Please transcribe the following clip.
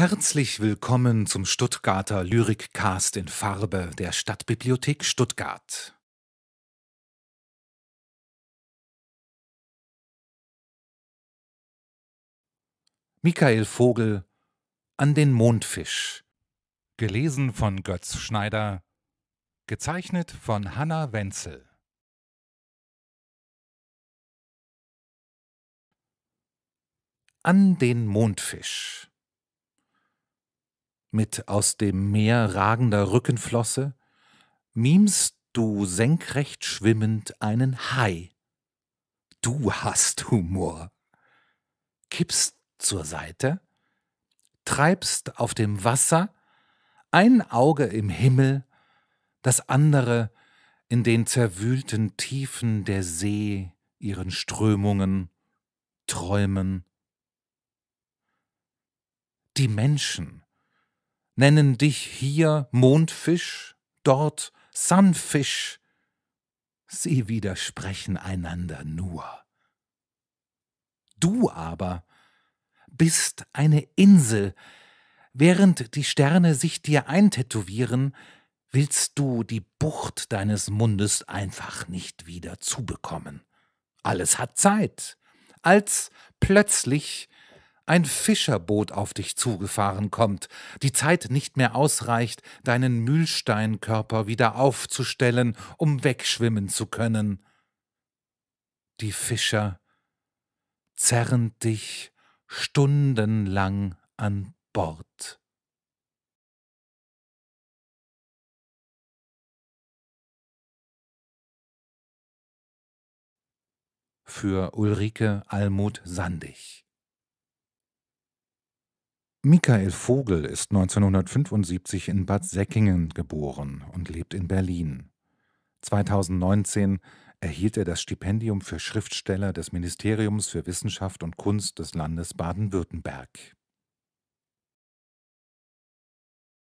Herzlich willkommen zum Stuttgarter Lyrikcast in Farbe der Stadtbibliothek Stuttgart. Michael Vogel An den Mondfisch. Gelesen von Götz Schneider. Gezeichnet von Hanna Wenzel. An den Mondfisch mit aus dem Meer ragender Rückenflosse, mimst du senkrecht schwimmend einen Hai. Du hast Humor. Kippst zur Seite, treibst auf dem Wasser, ein Auge im Himmel, das andere in den zerwühlten Tiefen der See, ihren Strömungen, Träumen. Die Menschen nennen dich hier Mondfisch, dort Sunfisch. Sie widersprechen einander nur. Du aber bist eine Insel. Während die Sterne sich dir eintätowieren, willst du die Bucht deines Mundes einfach nicht wieder zubekommen. Alles hat Zeit. Als plötzlich ein Fischerboot auf dich zugefahren kommt, die Zeit nicht mehr ausreicht, deinen Mühlsteinkörper wieder aufzustellen, um wegschwimmen zu können. Die Fischer zerren dich stundenlang an Bord. für Ulrike Almut Sandig. Michael Vogel ist 1975 in Bad Säckingen geboren und lebt in Berlin. 2019 erhielt er das Stipendium für Schriftsteller des Ministeriums für Wissenschaft und Kunst des Landes Baden-Württemberg.